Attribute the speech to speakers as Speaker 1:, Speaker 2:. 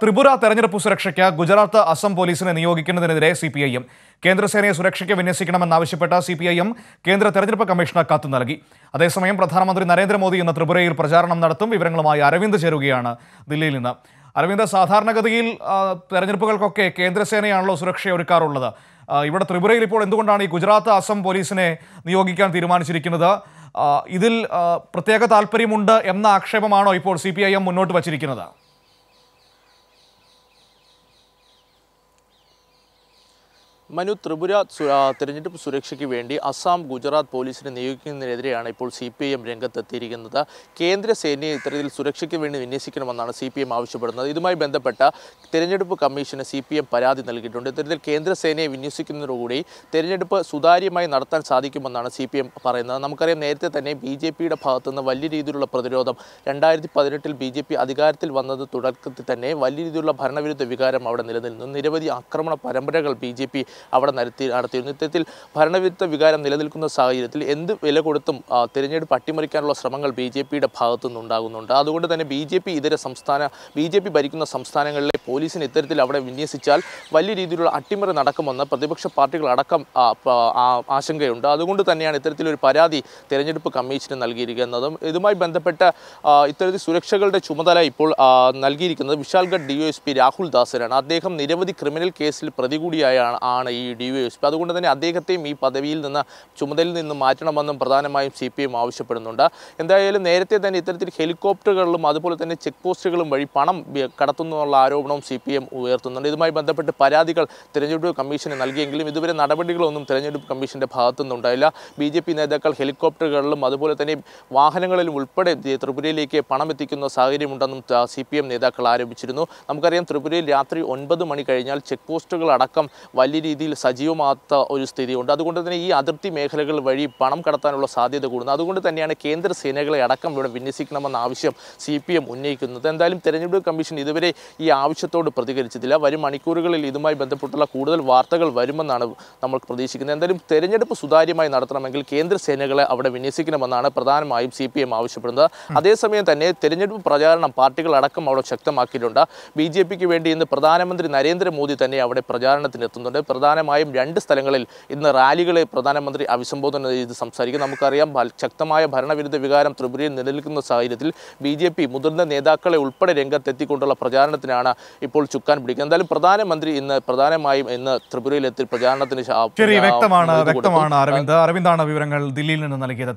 Speaker 1: ത്രിപുര തെരഞ്ഞെടുപ്പ് സുരക്ഷയ്ക്ക് ഗുജറാത്ത് അസം പോലീസിനെ നിയോഗിക്കുന്നതിനെതിരെ സി പി ഐ എം കേന്ദ്രസേനയെ സുരക്ഷയ്ക്ക് വിന്യസിക്കണമെന്നാവശ്യപ്പെട്ട സി പി ഐ എം കേന്ദ്ര തെരഞ്ഞെടുപ്പ് കമ്മീഷന് കത്ത് നൽകി അതേസമയം പ്രധാനമന്ത്രി നരേന്ദ്രമോദി ഇന്ന് ത്രിപുരയിൽ പ്രചാരണം നടത്തും വിവരങ്ങളുമായി അരവിന്ദ് ചേരുകയാണ് ദില്ലിയിൽ നിന്ന് അരവിന്ദ് സാധാരണഗതിയിൽ തെരഞ്ഞെടുപ്പുകൾക്കൊക്കെ കേന്ദ്രസേനയാണല്ലോ സുരക്ഷ ഒരുക്കാറുള്ളത് ഇവിടെ ത്രിപുരയിൽ ഇപ്പോൾ എന്തുകൊണ്ടാണ് ഈ ഗുജറാത്ത് അസം പോലീസിനെ നിയോഗിക്കാൻ തീരുമാനിച്ചിരിക്കുന്നത് ഇതിൽ പ്രത്യേക താല്പര്യമുണ്ട് എന്ന ആക്ഷേപമാണോ ഇപ്പോൾ സി മുന്നോട്ട് വച്ചിരിക്കുന്നത്
Speaker 2: മനു ത്രിപുര തിരഞ്ഞെടുപ്പ് സുരക്ഷയ്ക്ക് വേണ്ടി അസാം ഗുജറാത്ത് പോലീസിനെ നിയോഗിക്കുന്നതിനെതിരെയാണ് ഇപ്പോൾ സി പി എം രംഗത്തെത്തിയിരിക്കുന്നത് കേന്ദ്ര സേനയെ ഇത്തരത്തിൽ സുരക്ഷയ്ക്ക് വേണ്ടി വിന്യസിക്കണമെന്നാണ് സി പി എം ആവശ്യപ്പെടുന്നത് ഇതുമായി ബന്ധപ്പെട്ട തിരഞ്ഞെടുപ്പ് കമ്മീഷന് സി പി എം പരാതി നൽകിയിട്ടുണ്ട് ഇത്തരത്തിൽ കേന്ദ്ര സേനയെ വിന്യസിക്കുന്നതോടുകൂടി തിരഞ്ഞെടുപ്പ് സുതാര്യമായി നടത്താൻ സാധിക്കുമെന്നാണ് സി പി എം പറയുന്നത് നമുക്കറിയാം നേരത്തെ തന്നെ ബി ജെ പിയുടെ ഭാഗത്തുനിന്ന് വലിയ രീതിയിലുള്ള പ്രതിരോധം രണ്ടായിരത്തി പതിനെട്ടിൽ ബി ജെ പി അധികാരത്തിൽ വന്നത് തുടക്കത്തിൽ തന്നെ വലിയ രീതിയിലുള്ള ഭരണവിരുദ്ധ വികാരം അവിടെ നിലനിന്നു നിരവധി ആക്രമണ പരമ്പരകൾ ബി ജെ പി അവിടെ നടത്തി നടത്തിയിരുന്നു ഇത്തരത്തിൽ ഭരണവിരുദ്ധ വികാരം നിലനിൽക്കുന്ന സാഹചര്യത്തിൽ എന്ത് വില കൊടുത്തും തിരഞ്ഞെടുപ്പ് അട്ടിമറിക്കാനുള്ള ശ്രമങ്ങൾ ബി ജെ പിയുടെ ഭാഗത്തു അതുകൊണ്ട് തന്നെ ബി ജെ പി ഇതര സംസ്ഥാന ബി ജെ പി ഭരിക്കുന്ന സംസ്ഥാനങ്ങളിലെ പോലീസിന് ഇത്തരത്തിൽ അവിടെ വിന്യസിച്ചാൽ വലിയ രീതിയിലുള്ള അട്ടിമറി നടക്കുമെന്ന് പ്രതിപക്ഷ പാർട്ടികൾ അടക്കം ആശങ്കയുണ്ട് അതുകൊണ്ട് തന്നെയാണ് ഇത്തരത്തിലൊരു പരാതി തിരഞ്ഞെടുപ്പ് കമ്മീഷന് നൽകിയിരിക്കുന്നതും ഇതുമായി ബന്ധപ്പെട്ട ഇത്തരത്തിൽ സുരക്ഷകളുടെ ചുമതല ഇപ്പോൾ നൽകിയിരിക്കുന്നത് Vishalgad D O S P Rahul ദാസനാണ് അദ്ദേഹം നിരവധി ക്രിമിനൽ കേസിൽ പ്രതികൂടിയായാണ് എന്നാണ് ഈ ഡി വി എസ് പി അതുകൊണ്ട് തന്നെ അദ്ദേഹത്തെയും ഈ പദവിയിൽ നിന്ന് ചുമതലയിൽ നിന്ന് മാറ്റണമെന്നും പ്രധാനമായും സി പി എം ആവശ്യപ്പെടുന്നുണ്ട് എന്തായാലും നേരത്തെ തന്നെ ഇത്തരത്തിൽ ഹെലികോപ്റ്ററുകളിലും അതുപോലെ തന്നെ ചെക്ക് പോസ്റ്റുകളും വഴി പണം കടത്തുന്നുള്ള ആരോപണവും സി പി എം ഉയർത്തുന്നുണ്ട് ഇതുമായി ബന്ധപ്പെട്ട് പരാതികൾ തെരഞ്ഞെടുപ്പ് കമ്മീഷന് നൽകിയെങ്കിലും ഇതുവരെ നടപടികളൊന്നും തിരഞ്ഞെടുപ്പ് കമ്മീഷൻ്റെ ഉണ്ടായില്ല ബി ജെ പി നേതാക്കൾ ഹെലികോപ്റ്ററുകളിലും അതുപോലെ തന്നെ വാഹനങ്ങളിലും ഉൾപ്പെടെ ത്രിപുരയിലേക്ക് പണം എത്തിക്കുന്ന സാഹചര്യമുണ്ടെന്നും സി പി എം നേതാക്കൾ ആരോപിച്ചിരുന്നു നമുക്കറിയാം ത്രിപുരയിൽ രാത്രി ഒൻപത് മണി കഴിഞ്ഞാൽ ചെക്ക് പോസ്റ്റുകളടക്കം വലിയ രീതിയിൽ സജീവമാത്ത ഒരു സ്ഥിതിയുണ്ട് അതുകൊണ്ട് തന്നെ ഈ അതിർത്തി മേഖലകൾ വഴി പണം കടത്താനുള്ള സാധ്യത കൂടുന്നു അതുകൊണ്ട് തന്നെയാണ് കേന്ദ്ര സേനകളെ അടക്കം ഇവിടെ വിന്യസിക്കണമെന്ന ആവശ്യം സി പി എം ഉന്നയിക്കുന്നത് എന്തായാലും തെരഞ്ഞെടുപ്പ് കമ്മീഷൻ ഇതുവരെ ഈ ആവശ്യത്തോട് പ്രതികരിച്ചിട്ടില്ല വരും മണിക്കൂറുകളിൽ ഇതുമായി ബന്ധപ്പെട്ടുള്ള കൂടുതൽ വാർത്തകൾ വരുമെന്നാണ് നമ്മൾ പ്രതീക്ഷിക്കുന്നത് എന്തായാലും തെരഞ്ഞെടുപ്പ് സുതാര്യമായി നടത്തണമെങ്കിൽ കേന്ദ്ര സേനകളെ അവിടെ വിന്യസിക്കണമെന്നാണ് പ്രധാനമായും സി പി എം ആവശ്യപ്പെടുന്നത് അതേസമയം തന്നെ തെരഞ്ഞെടുപ്പ് പ്രചാരണം പാർട്ടികൾ അടക്കം അവിടെ ശക്തമാക്കിയിട്ടുണ്ട് ബി ജെ പിക്ക് വേണ്ടി ഇന്ന് പ്രധാനമന്ത്രി നരേന്ദ്രമോദി തന്നെ അവിടെ പ്രചാരണത്തിനെത്തുന്നുണ്ട് പ്രധാന പ്രധാനമായും രണ്ട് സ്ഥലങ്ങളിൽ ഇന്ന് റാലികളെ പ്രധാനമന്ത്രി അഭിസംബോധന ചെയ്ത് സംസാരിക്കും നമുക്കറിയാം ശക്തമായ ഭരണവിരുദ്ധ വികാരം ത്രിപുരയിൽ നിലനിൽക്കുന്ന സാഹചര്യത്തിൽ ബി ജെ പി മുതിർന്ന നേതാക്കളെ ഉൾപ്പെടെ രംഗത്തെത്തിക്കൊണ്ടുള്ള പ്രചാരണത്തിനാണ് ഇപ്പോൾ ചുക്കാൻ പിടിക്കുന്നത് എന്തായാലും പ്രധാനമന്ത്രി ഇന്ന് പ്രധാനമായും ഇന്ന് ത്രിപുരയിലെത്തി പ്രചാരണത്തിന് ശരി വ്യക്തമാണ് വ്യക്തമാണ് അരവിന്ദ്
Speaker 1: അരവിന്ദാണ് വിവരങ്ങൾ ദില്ലിയിൽ നിന്ന് നൽകിയത്